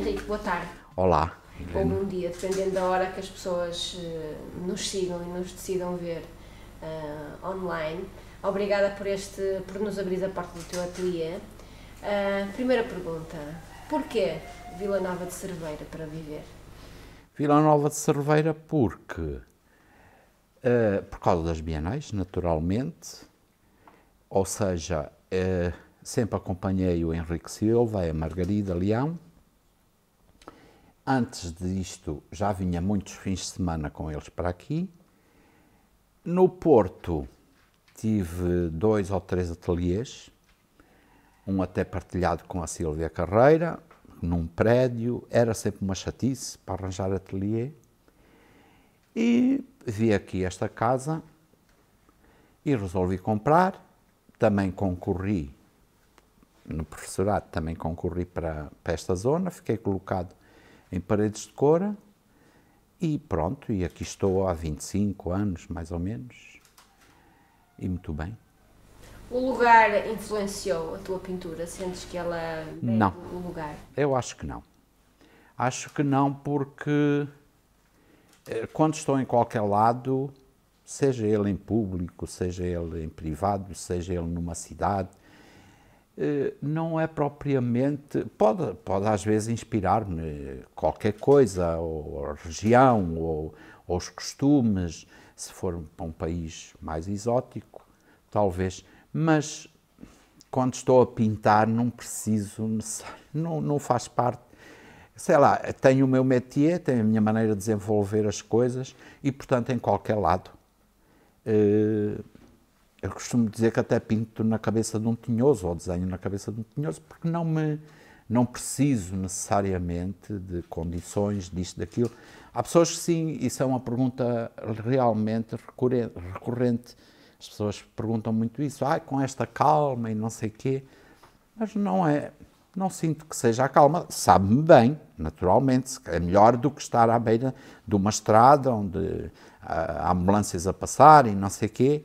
Henrique, boa tarde. Olá. Ou bom dia, dependendo da hora que as pessoas eh, nos sigam e nos decidam ver uh, online. Obrigada por, este, por nos abrir a porta do teu ateliê. Uh, primeira pergunta: porquê Vila Nova de Cerveira para viver? Vila Nova de Cerveira porque por causa das bienais, naturalmente, ou seja, sempre acompanhei o Henrique Silva e a Margarida Leão Antes disto, já vinha muitos fins de semana com eles para aqui. No Porto, tive dois ou três ateliês, um até partilhado com a Silvia Carreira, num prédio, era sempre uma chatice para arranjar ateliê. E vi aqui esta casa e resolvi comprar. Também concorri no professorado, também concorri para, para esta zona, fiquei colocado em paredes de coura e pronto, e aqui estou há 25 anos, mais ou menos, e muito bem. O lugar influenciou a tua pintura? Sentes que ela é não. o lugar? Eu acho que não. Acho que não porque eh, quando estou em qualquer lado, seja ele em público, seja ele em privado, seja ele numa cidade, eh, não é propriamente. Pode, pode às vezes inspirar-me qualquer coisa, ou a região, ou, ou, os costumes, se for para um país mais exótico, talvez. Mas quando estou a pintar, não preciso, não, não faz parte. Sei lá, tenho o meu métier, tenho a minha maneira de desenvolver as coisas e, portanto, em qualquer lado. Uh, eu costumo dizer que até pinto na cabeça de um tinhoso, ou desenho na cabeça de um tinhoso, porque não me não preciso necessariamente de condições disto, daquilo. Há pessoas que sim, isso é uma pergunta realmente recorrente. As pessoas perguntam muito isso, ah, com esta calma e não sei quê, mas não é, não sinto que seja a calma. Sabe-me bem, naturalmente, é melhor do que estar à beira de uma estrada onde ah, há ambulâncias a passar e não sei quê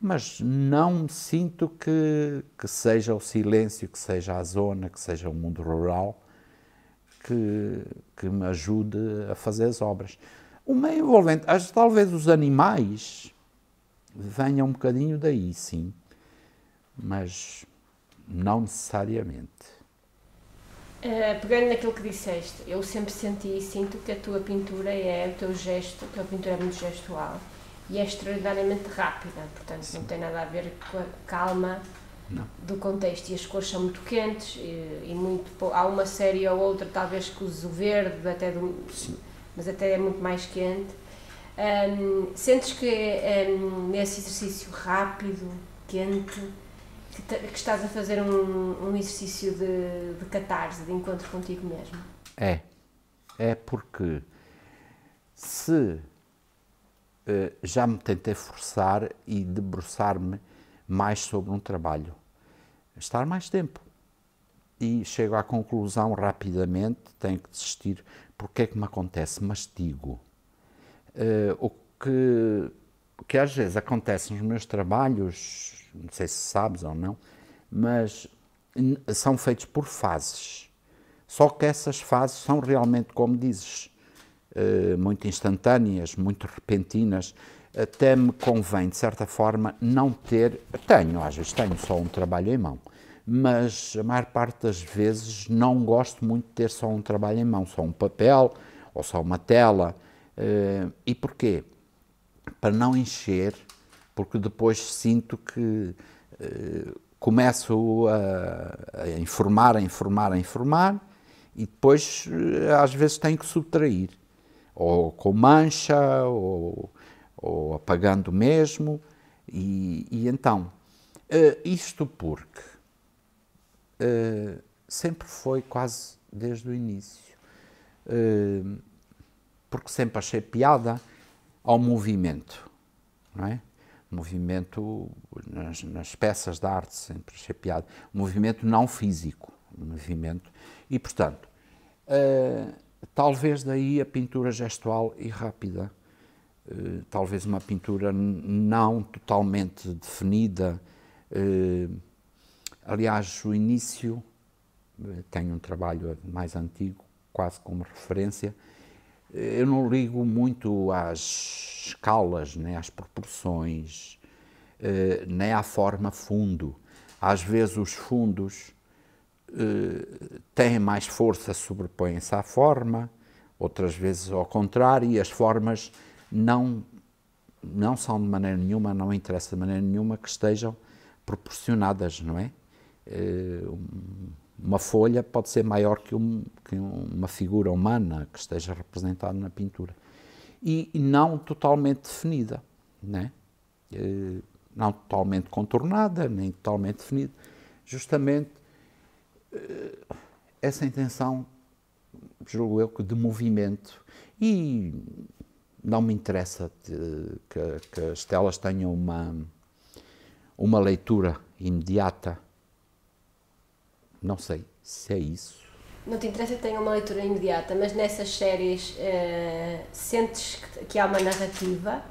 mas não sinto que, que seja o silêncio, que seja a zona, que seja o mundo rural que, que me ajude a fazer as obras. O meio envolvente, acho, talvez os animais venham um bocadinho daí, sim, mas não necessariamente. Uh, pegando naquilo que disseste, eu sempre senti e sinto que a tua pintura é o teu gesto, a tua pintura é muito gestual e é extraordinariamente rápida, portanto Sim. não tem nada a ver com a calma não. do contexto. E as cores são muito quentes e, e muito há uma série ou outra talvez que use o verde, até do, mas até é muito mais quente. Um, sentes que um, nesse exercício rápido, quente, que, te, que estás a fazer um, um exercício de, de catarse, de encontro contigo mesmo? É. É porque se eh, já me tentei forçar e debruçar-me mais sobre um trabalho. Estar mais tempo. E chego à conclusão rapidamente, tenho que desistir. Porque é que me acontece? Mastigo. Uh, eh, o que, que às vezes acontece nos meus trabalhos, não sei se sabes ou não, mas são feitos por fases. Só que essas fases são realmente como dizes eh, muito instantâneas, muito repentinas, até me convém, de certa forma, não ter. Tenho, às vezes tenho só um trabalho em mão, mas a maior parte das vezes não gosto muito de ter só um trabalho em mão, só um papel ou só uma tela. Eh, e porquê? Para não encher, porque depois sinto que eh, começo a, a informar, a informar, a informar e depois às vezes tenho que subtrair ou com mancha, ou, ou apagando mesmo. E, e então, uh, isto porque uh, sempre foi quase desde o início, uh, porque sempre achei piada ao movimento, não é? Movimento nas, nas peças da arte, sempre achei piada. Movimento não físico, movimento. E, portanto, uh, Talvez daí a pintura gestual e rápida, eh, talvez uma pintura não totalmente definida. Eh, aliás, o início, eh, tenho um trabalho mais antigo, quase como referência, eu não ligo muito às escalas, nem né, às proporções, nem à forma fundo. Às vezes os fundos eh, têm mais força, sobrepõem-se à forma, outras vezes ao contrário, e as formas não, não são de maneira nenhuma, não interessa de maneira nenhuma que estejam proporcionadas, não é? Eh, uma folha pode ser maior que, um, que uma figura humana que esteja representada na pintura e não totalmente definida, né? não totalmente contornada, nem totalmente definida, justamente eh, essa intenção, julgo eu, que de movimento. E não me interessa que, que as telas tenham uma, uma leitura imediata. Não sei se é isso. Não te interessa que tenha uma leitura imediata, mas nessas séries uh, sentes que, que há uma narrativa,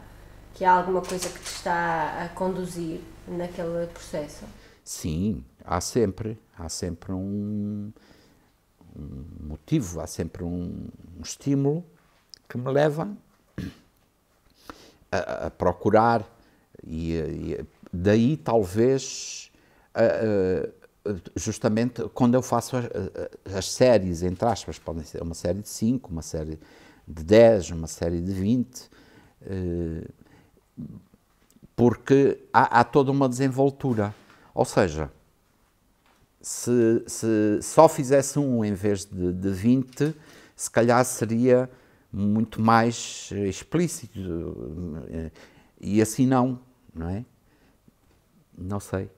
que há alguma coisa que te está a conduzir naquele processo? Sim, há sempre, há sempre um, um motivo, há sempre um, um, estímulo que me leva a, a procurar e, e, daí talvez a, a, justamente quando eu faço as, as, séries, entre aspas, podem ser uma série de 5, uma série de 10, uma série de 20, eh, porque há, há toda uma desenvoltura. Ou seja, se, se só fizesse um em vez de, de 20, se calhar seria muito mais eh, explícito. Eh, e assim não, não é? Não sei.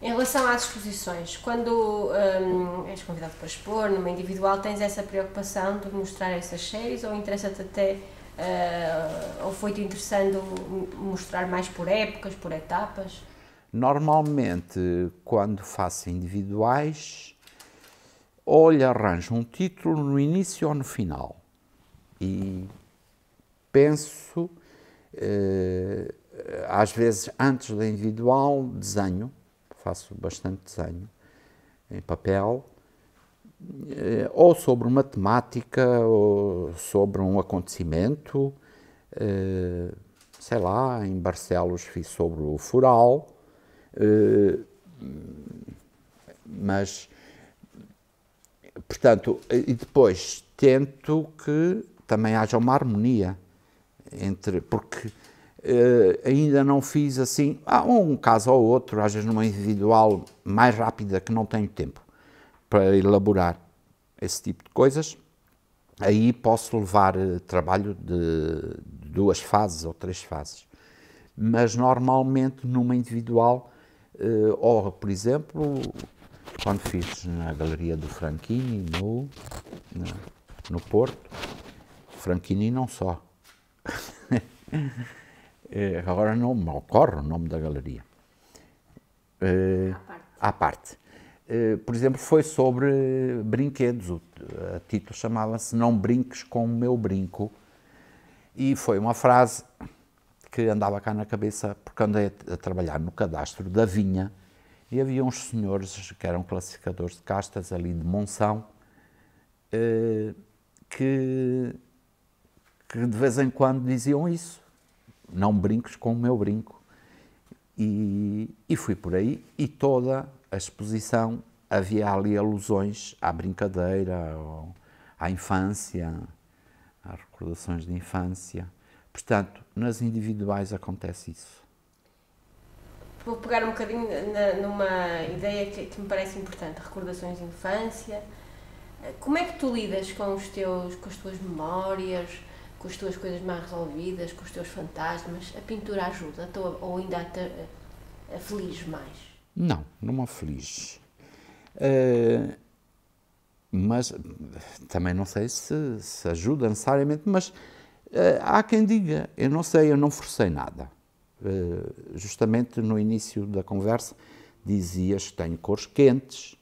Em relação às exposições, quando hum, és convidado para expor numa individual, tens essa preocupação de mostrar essas séries ou interessa-te até, uh, ou foi-te interessando mostrar mais por épocas, por etapas? Normalmente, quando faço individuais, ou lhe arranjo um título no início ou no final. E penso, eh, às vezes, antes da individual, desenho, faço bastante desenho em papel, eh, ou sobre uma temática, ou sobre um acontecimento. Eh, sei lá, em Barcelos fiz sobre o Fural eh, mas, portanto, e depois tento que também haja uma harmonia entre, porque Uh, ainda não fiz assim, há um caso ou outro, às vezes numa individual mais rápida que não tenho tempo para elaborar esse tipo de coisas, aí posso levar eh, trabalho de, de duas fases ou três fases. Mas normalmente numa individual eh, ou, por exemplo, quando fiz na Galeria do Franchini, no, no, no Porto, Franchini não só. Eh, agora não me ocorre o nome da galeria. Uh, à parte. Uh, por exemplo, foi sobre brinquedos. O título chamava-se Não Brinques com o Meu Brinco. E foi uma frase que andava cá na cabeça, porque andei a trabalhar no cadastro da vinha e havia uns senhores que eram classificadores de castas ali de Monção eh, que, que de vez em quando diziam isso: não brinques com o meu brinco. E, e fui por aí e toda a exposição havia ali alusões à brincadeira, à infância, às recordações de infância. Portanto, nas individuais acontece isso. Vou pegar um bocadinho na, numa ideia que, que, me parece importante, recordações de infância. Eh, como é que tu lidas com os teus, com as tuas memórias, com as tuas coisas mal resolvidas, com os teus fantasmas? A pintura ajuda ou ainda a, aflige mais? Não, não me aflige. Uh, mas também não sei se, se ajuda necessariamente, mas eh, há quem diga, eu não sei, eu não forcei nada. Eh, justamente no início da conversa dizias que tenho cores quentes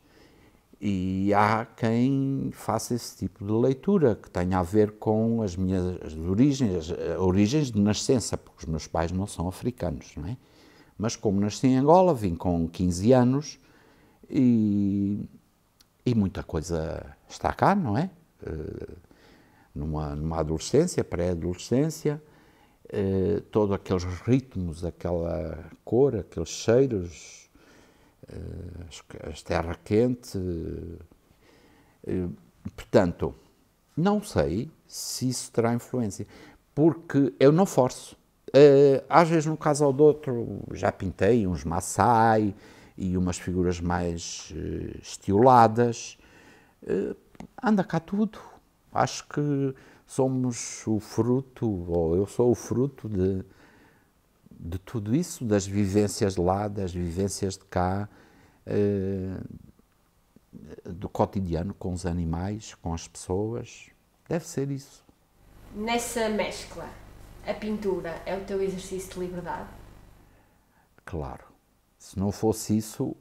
e há quem faça esse tipo de leitura que tenha a ver com as minhas origens, as eh, origens de nascença, porque os meus pais não são africanos, não é? Mas como nasci em Angola, vim com 15 anos e, e muita coisa está cá, não é? Uh, numa, numa adolescência, pré-adolescência, eh, todos aqueles ritmos, aquela cor, aqueles cheiros, eh, as terra quente. Eh, eh, portanto, não sei se isso terá influência, porque eu não forço. Eh, às vezes, num caso ou do outro, já pintei uns maçai e umas figuras mais uh, eh, estioladas. anda cá tudo, Acho que somos o fruto, ou eu sou o fruto de, de tudo isso, das vivências de lá, das vivências de cá, eh, do cotidiano com os animais, com as pessoas. Deve ser isso. Nessa mescla, a pintura é o teu exercício de liberdade? Claro. Se não fosse isso,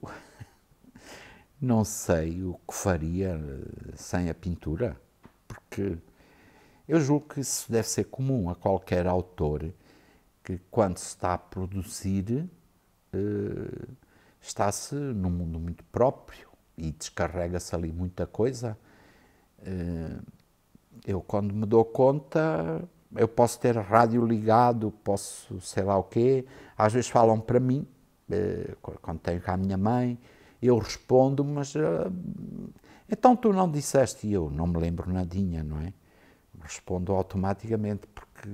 não sei o que faria eh, sem a pintura porque eu julgo que isso deve ser comum a qualquer autor que, quando se está a produzir, eh, está-se num mundo muito próprio e descarrega-se ali muita coisa. Eh, eu, quando me dou conta, eu posso ter rádio ligado, posso sei lá o quê. Às vezes falam para mim, eh, quando tenho cá a minha mãe, eu respondo, mas então tu não disseste, e eu não me lembro nadinha, não é? Respondo automaticamente, porque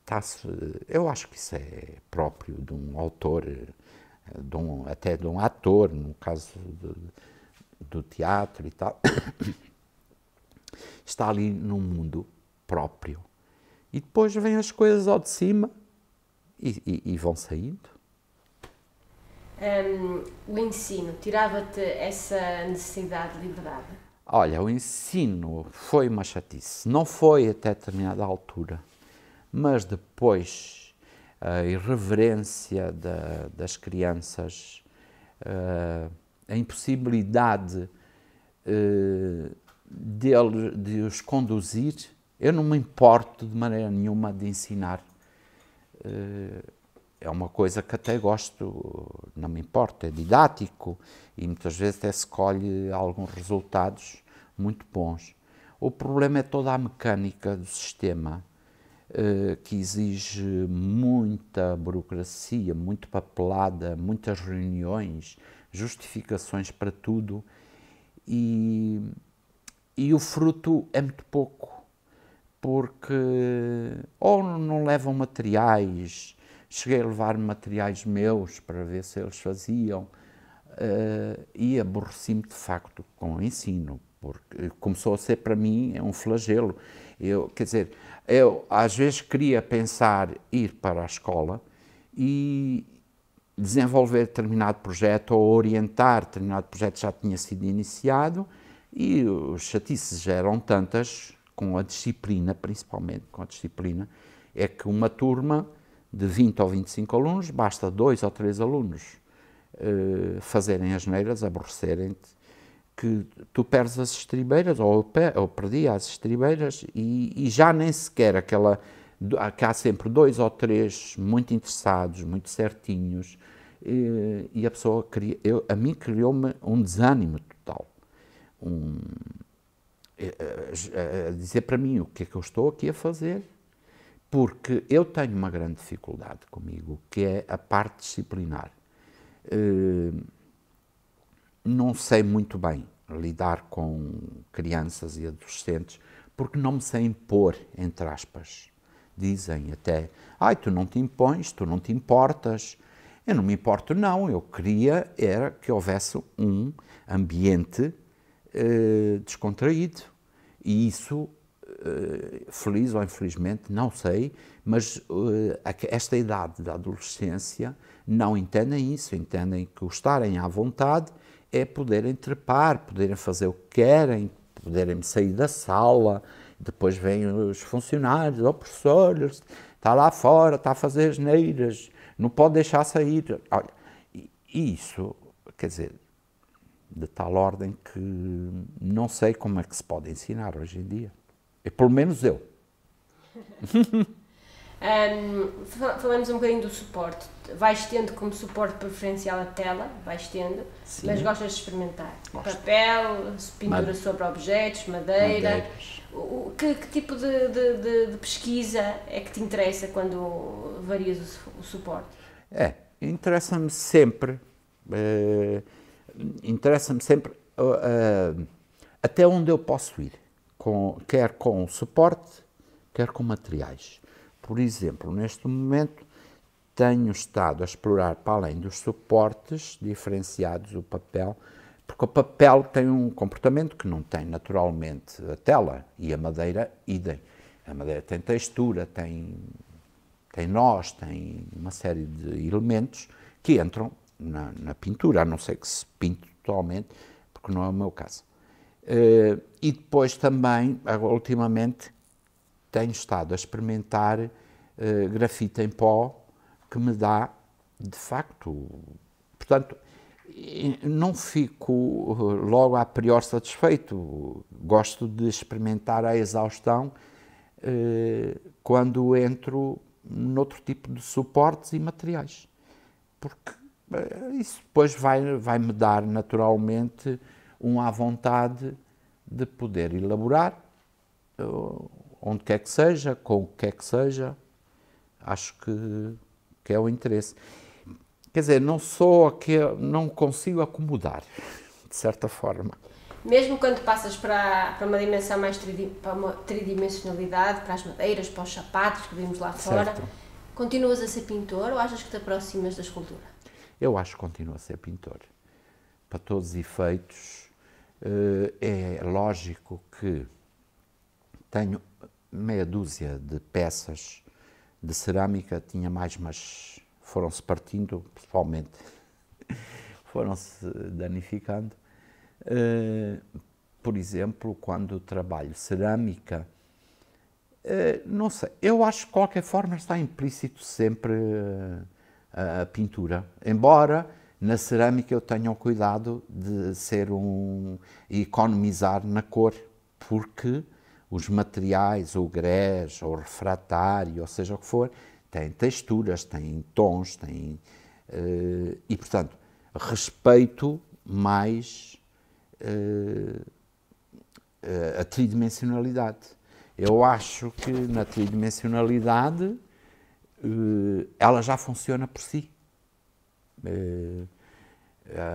está-se. Eu acho que isso é próprio de um autor, eh, de um, até de um ator, no caso de, do teatro e tal. Está ali num mundo próprio. E depois vêm as coisas ao de cima e, e, e vão saindo um, o ensino tirava-te essa necessidade de liberdade? Olha, o ensino foi uma chatice. Não foi até determinada altura, mas depois a irreverência das crianças, ah, a impossibilidade eh, de, de os conduzir. Eu não me importo de maneira nenhuma de ensinar. Eh, é uma coisa que até gosto, não me importa, é didático e muitas vezes até escolhe alguns resultados muito bons. O problema é toda a mecânica do sistema, eh, que exige muita burocracia, muito papelada, muitas reuniões, justificações para tudo e, e o fruto é muito pouco, porque ou não levam materiais, Cheguei a levar materiais meus para ver se eles faziam uh, e aborreci-me de facto com o ensino, porque começou a ser para mim é um flagelo. Eu, quer dizer, eu às vezes queria pensar ir para a escola e desenvolver determinado projeto ou orientar determinado projeto que já tinha sido iniciado e os chatices eram tantas, com a disciplina, principalmente com a disciplina, é que uma turma de 20 ou 25 alunos, basta dois ou três alunos uh, fazerem as neiras, aborrecerem-te, que tu perdes as estribeiras, ou eu, pe ou perdi as estribeiras, e, e, já nem sequer aquela. Que há sempre dois ou três muito interessados, muito certinhos, e, eh, e a pessoa cria. Eu, a mim criou-me um desânimo total. Um, eh, a dizer para mim o que é que eu estou aqui a fazer, porque eu tenho uma grande dificuldade comigo, que é a parte disciplinar. Uh, não sei muito bem lidar com crianças e adolescentes porque não me sei impor, entre aspas. Dizem até, ai, tu não te impões, tu não te importas. Eu não me importo, não. Eu queria era que houvesse um ambiente uh, descontraído. E isso eh, feliz ou infelizmente, não sei, mas eh, esta idade da adolescência não entendem isso, entendem que o estarem à vontade é poderem trepar, poderem fazer o que querem, poderem sair da sala, depois vêm os funcionários, o oh, professor, está lá fora, está a fazer as neiras, não pode deixar sair. Olha, isso, quer dizer, de tal ordem que não sei como é que se pode ensinar hoje em dia. É pelo menos eu. um, falamos um bocadinho do suporte. Vais tendo como suporte preferencial a tela, vais tendo, Sim. mas gostas de experimentar. Gosto. Papel, pintura Made... sobre objetos, madeira. O, que, que tipo de, de, de, de, pesquisa é que te interessa quando varias o, o suporte? É, interessa-me sempre. Uh, interessa-me sempre uh, uh, até onde eu posso ir com, quer com suporte, quer com materiais. Por exemplo, neste momento tenho estado a explorar para além dos suportes diferenciados o papel, porque o papel tem um comportamento que não tem naturalmente a tela e a madeira idem. A madeira tem textura, tem, tem nós, tem uma série de elementos que entram na, na pintura, a não ser que se pinte totalmente, porque não é o meu caso. Uh, e depois também, ultimamente, tenho estado a experimentar uh, eh, grafite em pó, que me dá, de facto, portanto, não fico eh, logo a priori satisfeito. Gosto de experimentar a exaustão uh, quando entro noutro tipo de suportes e materiais, porque isso depois vai, vai me dar naturalmente um à vontade de poder elaborar, eh, onde quer que seja, com o que quer que seja, acho que, que é o interesse. Quer dizer, não sou aquele, não consigo acomodar, de certa forma. Mesmo quando passas para, para uma dimensão mais tridi, para uma tridimensionalidade, para as madeiras, para os sapatos que vimos lá fora, certo. continuas a ser pintor ou achas que te aproximas da escultura? Eu acho que continuo a ser pintor. Para todos os efeitos, eh, é lógico que tenho meia dúzia de peças de cerâmica, tinha mais, mas foram-se partindo, principalmente foram-se danificando. Eh, por exemplo, quando trabalho cerâmica, eh, não sei, eu acho que de qualquer forma está implícito sempre a pintura, embora na cerâmica eu tenho o cuidado de ser um economizar na cor, porque os materiais, ou grés, ou refratário, ou seja o que for, têm texturas, têm tons, têm. Uh, e, portanto, respeito mais uh, a tridimensionalidade. Eu acho que na tridimensionalidade uh, ela já funciona por si. Eh,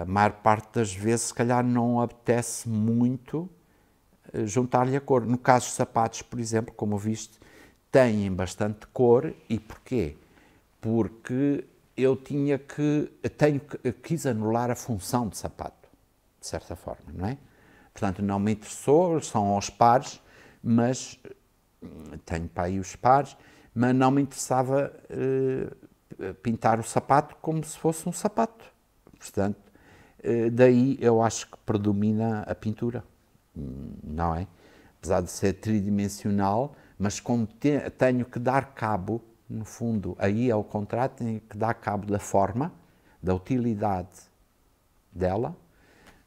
a maior parte das vezes, se calhar, não apetece muito eh, juntar-lhe a cor. No caso dos sapatos, por exemplo, como viste, têm bastante cor. E porquê? Porque eu tinha que, tenho, quis anular a função de sapato, de certa forma, não é? Portanto, não me interessou, são aos pares, mas eh, tenho para aí os pares, mas não me interessava eh, eh, pintar o sapato como se fosse um sapato. Portanto, eh, daí eu acho que predomina a pintura, não é? Apesar de ser tridimensional, mas como te, tenho que dar cabo, no fundo, aí é o contrato, tenho que dar cabo da forma, da utilidade dela,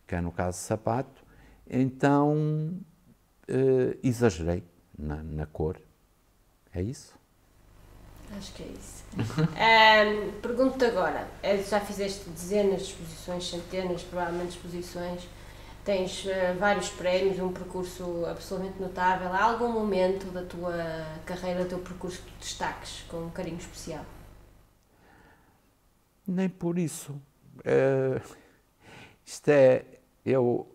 que é no caso sapato, então eh, exagerei na, na cor. É isso? Acho que é isso. um, Pergunto-te agora: é, já fizeste dezenas de exposições, centenas, provavelmente exposições, tens uh, vários prémios, um percurso absolutamente notável. Há algum momento da tua carreira, do teu percurso que destaques com um carinho especial? Nem por isso. Uh, isto é. Eu.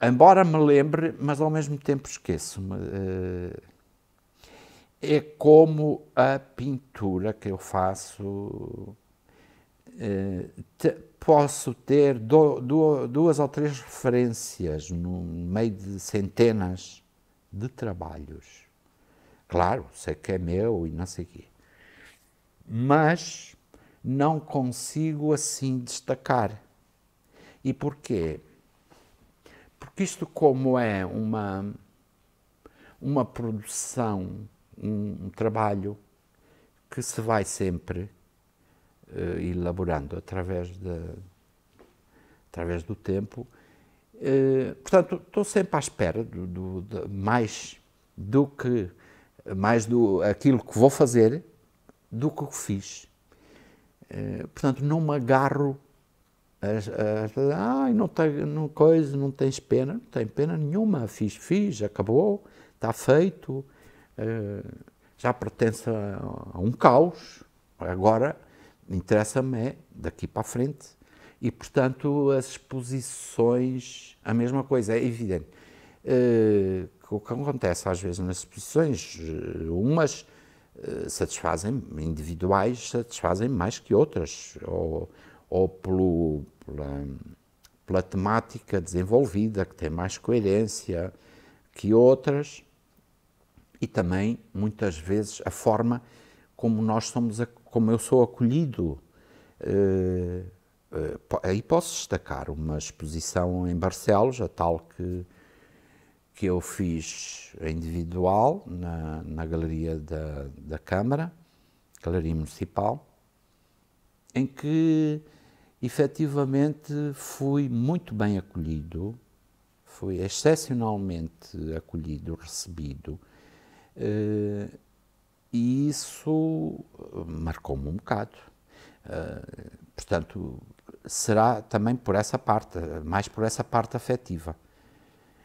Embora me lembre, mas ao mesmo tempo esqueço-me. Uh, é como a pintura que eu faço. Eh, posso ter duas ou três referências no meio de centenas de trabalhos. Claro, sei que é meu e não sei o quê. Mas não consigo assim destacar. E porquê? Porque isto como é uma, uma produção um, trabalho que se vai sempre uh, elaborando através, de, através do tempo. Uh, portanto, estou sempre à espera do, do, de, mais do que mais do aquilo que vou fazer do que fiz. Uh, portanto, não me agarro a, as, ai, não tem não, coisa, não tens pena, não tem pena nenhuma, fiz, fiz, acabou, está feito, eh, já pertence a, um caos. Agora interessa-me é daqui para a frente. E, portanto, as exposições, a mesma coisa, é evidente. Eh, o que acontece às vezes nas exposições, eh, umas satisfazem, individuais satisfazem mais que outras, ou, ou pelo, pela, pela temática desenvolvida, que tem mais coerência que outras, e também muitas vezes a forma como nós somos, como eu sou acolhido. Uh, uh, aí posso destacar uma exposição em Barcelos, a tal que que eu fiz individual na, na galeria da, da Câmara, Galeria Municipal, em que efetivamente fui muito bem acolhido, fui excepcionalmente acolhido, recebido, eh, e isso eh, marcou-me um bocado. Eh, portanto, será também por essa parte, mais por essa parte afetiva.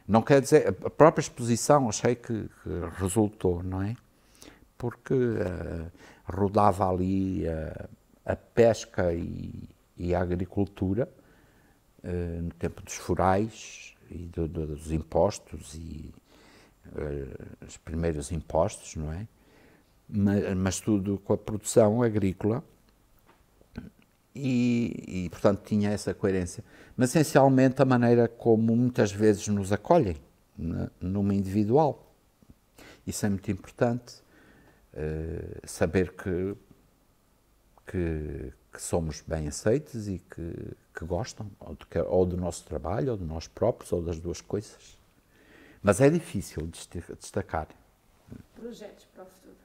Não quer dizer, a própria exposição achei que, que resultou, não é? Porque uh, rodava ali uh, a pesca e, e a agricultura uh, no tempo dos forais e do, do, dos impostos e eh, os primeiros impostos, não é? Mas, mas, tudo com a produção agrícola e, e, portanto, tinha essa coerência. Mas, essencialmente, a maneira como muitas vezes nos acolhem, né, numa individual. Isso é muito importante, uh, saber que, que, que, somos bem aceitos e que, que gostam, ou, de, ou do nosso trabalho, ou de nós próprios, ou das duas coisas. Mas é difícil destacar. Projetos para o futuro?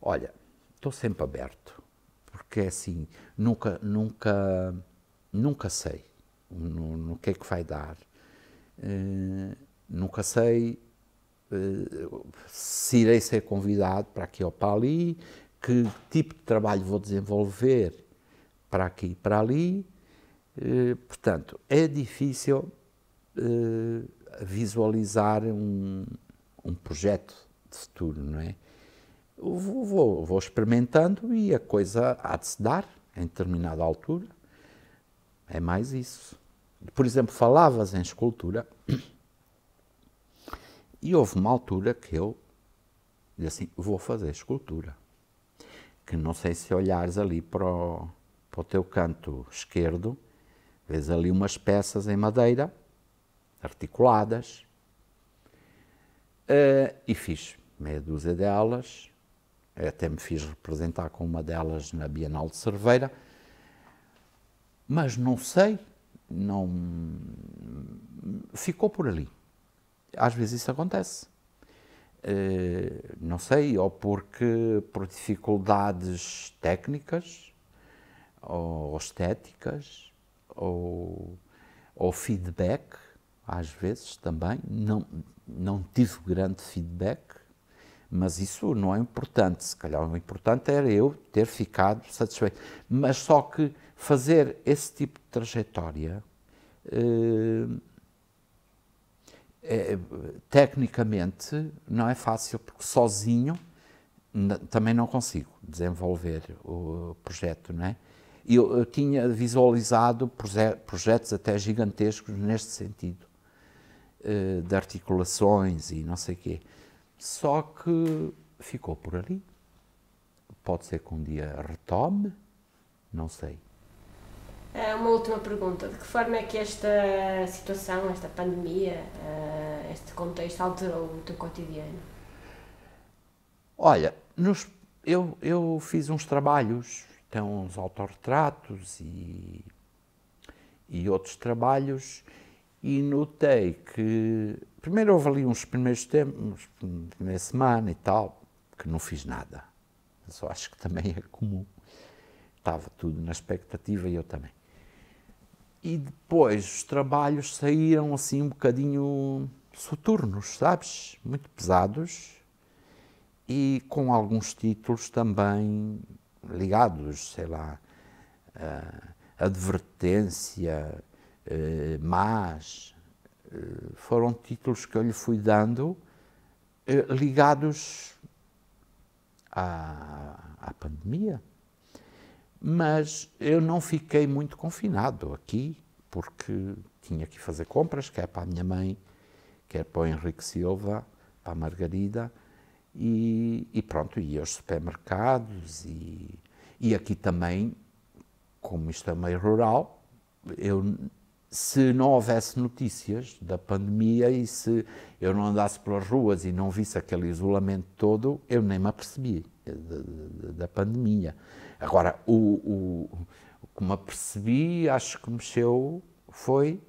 Olha, estou sempre aberto, porque é assim, nunca, nunca, nunca sei no, no que é que vai dar. Uh, nunca sei uh, se irei ser convidado para aqui ou para ali, que tipo de trabalho vou desenvolver para aqui e para ali. Uh, portanto, é difícil visualizar um, um projeto de futuro, não é? Vou, vou, vou, experimentando e a coisa há de se dar em determinada altura. É mais isso. Por exemplo, falavas em escultura e houve uma altura que eu disse assim: vou fazer escultura. Que não sei se olhares ali para o, para o teu canto esquerdo, vês ali umas peças em madeira articuladas, uh, e fiz meia dúzia delas, até me fiz representar com uma delas na Bienal de Cerveira, mas não sei, não ficou por ali. Às vezes isso acontece. Uh, não sei, ou porque por dificuldades técnicas, ou estéticas, ou, ou feedback, às vezes também não, não tive grande feedback, mas isso não é importante. Se calhar o importante era eu ter ficado satisfeito. Mas só que fazer esse tipo de trajetória, eh, é, tecnicamente, não é fácil, porque sozinho também não consigo desenvolver o projeto, não é? Eu, eu tinha visualizado projetos até gigantescos neste sentido eh, de articulações e não sei o quê. Só que ficou por ali. Pode ser que um dia retome, não sei. É uma última pergunta. De que forma é que esta situação, esta pandemia, eh, este contexto alterou o teu cotidiano? Olha, nos, eu, eu fiz uns trabalhos, então uns autorretratos e, e outros trabalhos, e notei que primeiro houve ali uns primeiros tempos, primeira semana e tal, que não fiz nada. Mas eu acho que também é comum. Estava tudo na expectativa e eu também. E depois os trabalhos saíram assim um bocadinho soturnos, sabes? Muito pesados e com alguns títulos também ligados, sei lá, advertência, eh, mas eh, foram títulos que eu lhe fui dando eh, ligados à, à, pandemia. Mas eu não fiquei muito confinado aqui, porque tinha que fazer compras, quer para a minha mãe, quer para o Henrique Silva, para a Margarida, e, e pronto, ia aos supermercados, e, e aqui também, como isto é meio rural, eu se não houvesse notícias da pandemia e se eu não andasse pelas ruas e não visse aquele isolamento todo, eu nem me apercebi da, pandemia. Agora, o, o, o que me apercebi, acho que mexeu, foi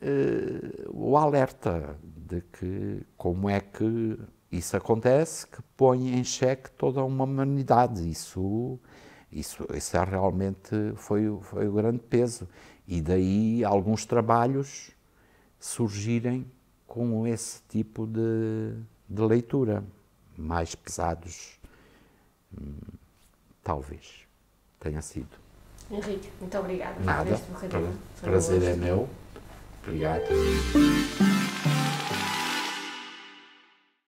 uh, o alerta de que como é que isso acontece, que põe em xeque toda uma humanidade. Isso, isso, isso é realmente foi, foi o grande peso. E daí alguns trabalhos surgirem com esse tipo de, de leitura, mais pesados, hum, talvez tenha sido. Henrique, muito obrigada. Nada, por este prazer é meu. Obrigado.